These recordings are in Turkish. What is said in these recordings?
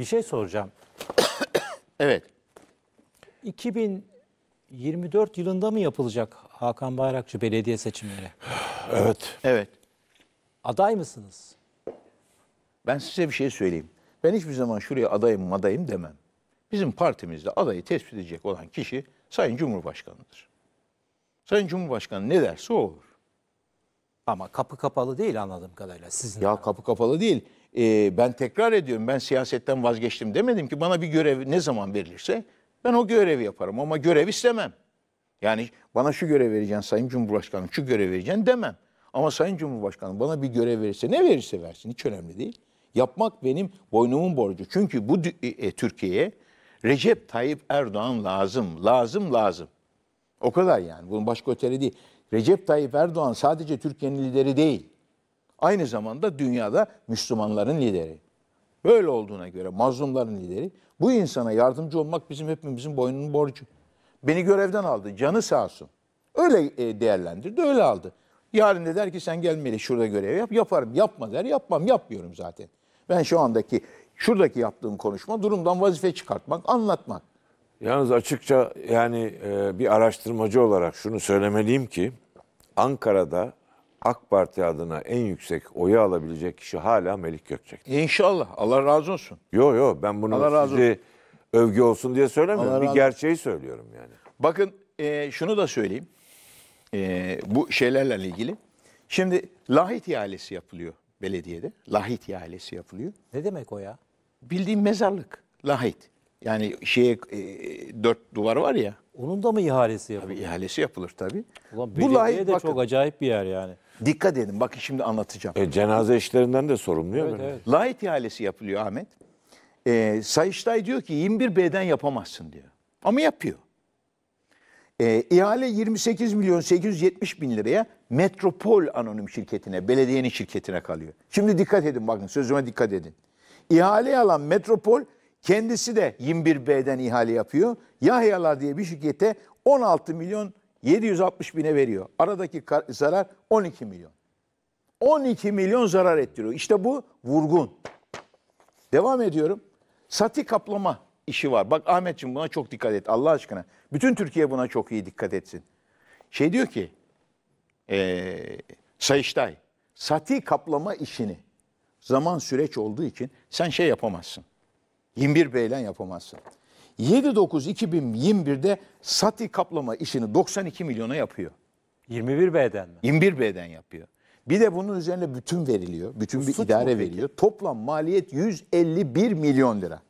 Bir şey soracağım. evet. 2024 yılında mı yapılacak Hakan Bayrakçı belediye seçimleri? Evet. Evet. Aday mısınız? Ben size bir şey söyleyeyim. Ben hiçbir zaman şuraya adayım madayım demem. Bizim partimizde adayı tespit edecek olan kişi Sayın Cumhurbaşkanı'dır. Sayın Cumhurbaşkanı ne derse o olur. Ama kapı kapalı değil anladığım kadarıyla sizin. Ya kapı kapalı değil e, ben tekrar ediyorum ben siyasetten vazgeçtim demedim ki bana bir görev ne zaman verilirse ben o görevi yaparım ama görev istemem. Yani bana şu görev vereceksin Sayın Cumhurbaşkanım şu görev vereceksin demem. Ama Sayın Cumhurbaşkanım bana bir görev verirse ne verirse versin hiç önemli değil. Yapmak benim boynumun borcu. Çünkü bu e, e, Türkiye'ye Recep Tayyip Erdoğan lazım, lazım, lazım. O kadar yani. Bunun başka öteli değil. Recep Tayyip Erdoğan sadece Türkiye'nin lideri değil. Aynı zamanda dünyada Müslümanların lideri. Böyle olduğuna göre mazlumların lideri. Bu insana yardımcı olmak bizim hepimizin boynunun borcu. Beni görevden aldı. Canı sağ olsun. Öyle e, değerlendirdi, öyle aldı. Yarın de der ki sen gelmeli şurada görev yap. Yaparım. Yapma der. Yapmam. Yapmıyorum zaten. Ben şu andaki şuradaki yaptığım konuşma durumdan vazife çıkartmak, anlatmak. Yalnız açıkça yani e, bir araştırmacı olarak şunu söylemeliyim ki Ankara'da AK Parti adına en yüksek oyu alabilecek kişi hala Melik Gökçek. İnşallah. Allah razı olsun. Yo yo ben bunu Allah razı sizi övgü olsun diye söylemiyorum. Allah bir razı gerçeği söylüyorum yani. Bakın e, şunu da söyleyeyim. E, bu şeylerle ilgili. Şimdi lahit ihalesi yapılıyor belediyede. Lahit ihalesi yapılıyor. Ne demek o ya? Bildiğim mezarlık. Lahit. Yani şeye e, dört duvar var ya. Onun da mı ihalesi yapılır? Tabii ihalesi yapılır tabii. Ulan Bu lahi, de bakın, çok acayip bir yer yani. Dikkat edin bakın şimdi anlatacağım. E, cenaze işlerinden de sorumlu ya. Evet, evet. Lahit ihalesi yapılıyor Ahmet. E, Sayıştay diyor ki 21B'den yapamazsın diyor. Ama yapıyor. E, ihale 28 milyon 870 bin liraya Metropol Anonim Şirketi'ne, belediyenin şirketine kalıyor. Şimdi dikkat edin bakın sözüme dikkat edin. İhale alan Metropol Kendisi de 21B'den ihale yapıyor. Yahyalar diye bir şirkete 16 milyon 760 bine veriyor. Aradaki zarar 12 milyon. 12 milyon zarar ettiriyor. İşte bu vurgun. Devam ediyorum. Sati kaplama işi var. Bak Ahmetciğim buna çok dikkat et Allah aşkına. Bütün Türkiye buna çok iyi dikkat etsin. Şey diyor ki ee, Sayıştay sati kaplama işini zaman süreç olduğu için sen şey yapamazsın. 21 B'yle yapamazsın. 7-9-2021'de sati kaplama işini 92 milyona yapıyor. 21 B'den mi? 21 B'den yapıyor. Bir de bunun üzerine bütün veriliyor. Bütün Bu bir idare veriliyor. Toplam maliyet 151 milyon lira.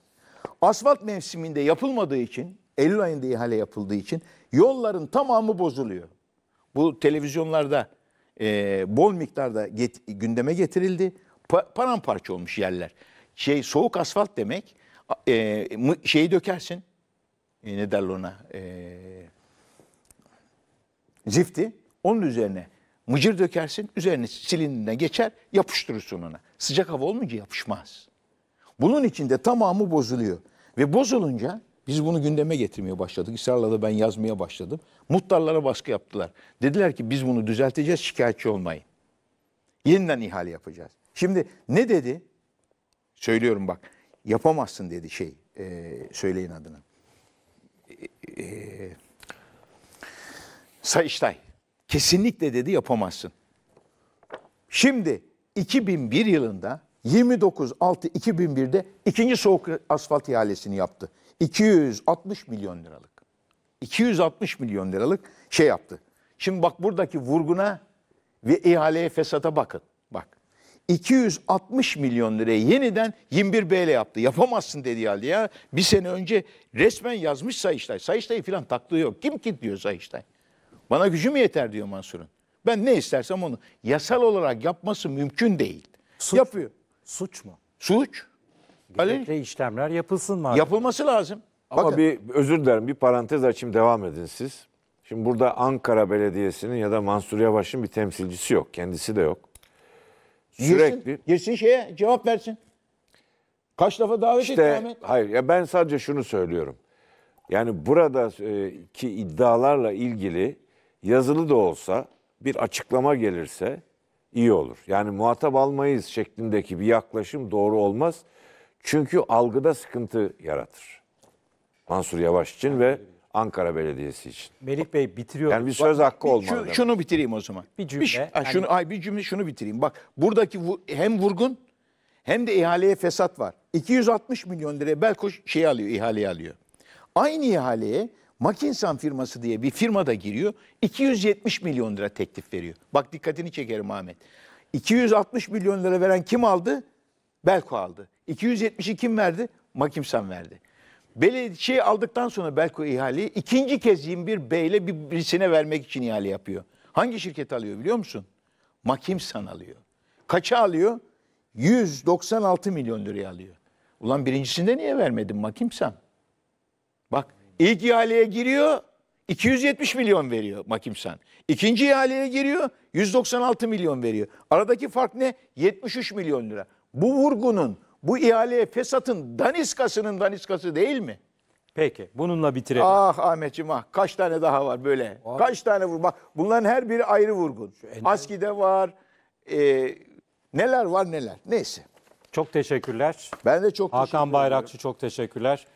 Asfalt mevsiminde yapılmadığı için, Eylül ayında ihale yapıldığı için yolların tamamı bozuluyor. Bu televizyonlarda e, bol miktarda get, gündeme getirildi. Pa, paramparça olmuş yerler. Şey soğuk asfalt demek e, şeyi dökersin. E, ne derler ona? E, zifti. Onun üzerine mıcır dökersin. Üzerine silindine geçer. Yapıştırırsın ona. Sıcak hava olmayınca yapışmaz. Bunun içinde tamamı bozuluyor. Ve bozulunca biz bunu gündeme getirmeye başladık. Israrla da ben yazmaya başladım. Muhtarlara baskı yaptılar. Dediler ki biz bunu düzelteceğiz şikayetçi olmayın. Yeniden ihale yapacağız. Şimdi ne dedi? Söylüyorum bak yapamazsın dedi şey e, söyleyin adını. E, e, Sayıştay kesinlikle dedi yapamazsın. Şimdi 2001 yılında 2001'de ikinci soğuk asfalt ihalesini yaptı. 260 milyon liralık. 260 milyon liralık şey yaptı. Şimdi bak buradaki vurguna ve ihaleye fesata bakın. Bak. 260 milyon lirayı yeniden 21 BL yaptı. Yapamazsın dedi halde ya. Bir sene önce resmen yazmış Sayıştay. Sayıştay falan taktığı yok. Kim ki diyor Sayıştay. Bana gücüm yeter diyor Mansur'un. Ben ne istersem onu. Yasal olarak yapması mümkün değil. Suç, Yapıyor. Suç mu? Suç. Gerekli işlemler yapılsın mı? Yapılması lazım. Ama Bakın. bir özür dilerim bir parantez açayım devam edin siz. Şimdi burada Ankara Belediyesi'nin ya da Mansur Yavaş'ın bir temsilcisi yok. Kendisi de yok. Sürekli. Girsin, girsin şeye cevap versin. Kaç defa davet İşte etti Ahmet. Hayır ya ben sadece şunu söylüyorum. Yani burada e, ki iddialarla ilgili yazılı da olsa bir açıklama gelirse iyi olur. Yani muhatap almayız şeklindeki bir yaklaşım doğru olmaz. Çünkü algıda sıkıntı yaratır. Mansur Yavaş için ve Ankara Belediyesi için. Melih Bey bitiriyor. Yani bir söz hakkı olmalı. Şu, şunu bitireyim o zaman. Bir cümle. Bir, yani... şunu, hani- ay, bir cümle şunu bitireyim. Bak buradaki vu, hem vurgun hem de ihaleye fesat var. 260 milyon liraya Belkoş şey alıyor, ihaleyi alıyor. Aynı ihaleye Makinsan firması diye bir firma da giriyor. 270 milyon lira teklif veriyor. Bak dikkatini çekerim Ahmet. 260 milyon lira veren kim aldı? Belko aldı. 270'i kim verdi? Makimsan verdi. Belediye aldıktan sonra Belko ihaleyi ikinci kez 21 B ile birisine vermek için ihale yapıyor. Hangi şirket alıyor biliyor musun? Makimsan alıyor. Kaça alıyor? 196 milyon liraya alıyor. Ulan birincisinde niye vermedin Makimsan? Bak ilk ihaleye giriyor 270 milyon veriyor Makimsan. İkinci ihaleye giriyor 196 milyon veriyor. Aradaki fark ne? 73 milyon lira. Bu vurgunun bu ihale fesatın daniskasının daniskası değil mi? Peki bununla bitirelim. Ah Ahmetciğim ah kaç tane daha var böyle. Abi. Kaç tane vur. Bak bunların her biri ayrı vurgun. Ender... Aski'de var. E, neler var neler. Neyse. Çok teşekkürler. Ben de çok Hakan teşekkür Hakan Bayrakçı ederim. çok teşekkürler.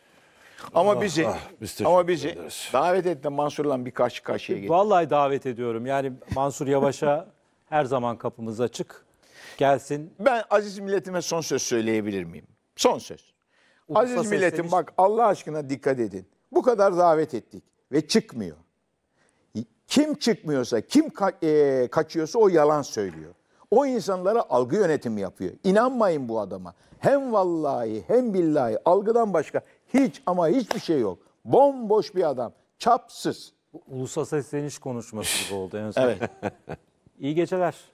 Ama ah, bizi ah, biz ama bizi ederiz. davet etti Mansur'la bir karşı karşıya getir. Vallahi davet ediyorum. Yani Mansur Yavaş'a her zaman kapımız açık. Gelsin. Ben aziz milletime son söz söyleyebilir miyim? Son söz. Ufka aziz seslemiş. milletim bak Allah aşkına dikkat edin. Bu kadar davet ettik ve çıkmıyor. Kim çıkmıyorsa, kim ka- e- kaçıyorsa o yalan söylüyor. O insanlara algı yönetimi yapıyor. İnanmayın bu adama. Hem vallahi hem billahi algıdan başka hiç ama hiçbir şey yok. Bomboş bir adam. Çapsız. Ulusa sesleniş konuşması gibi oldu en son. evet. İyi geceler.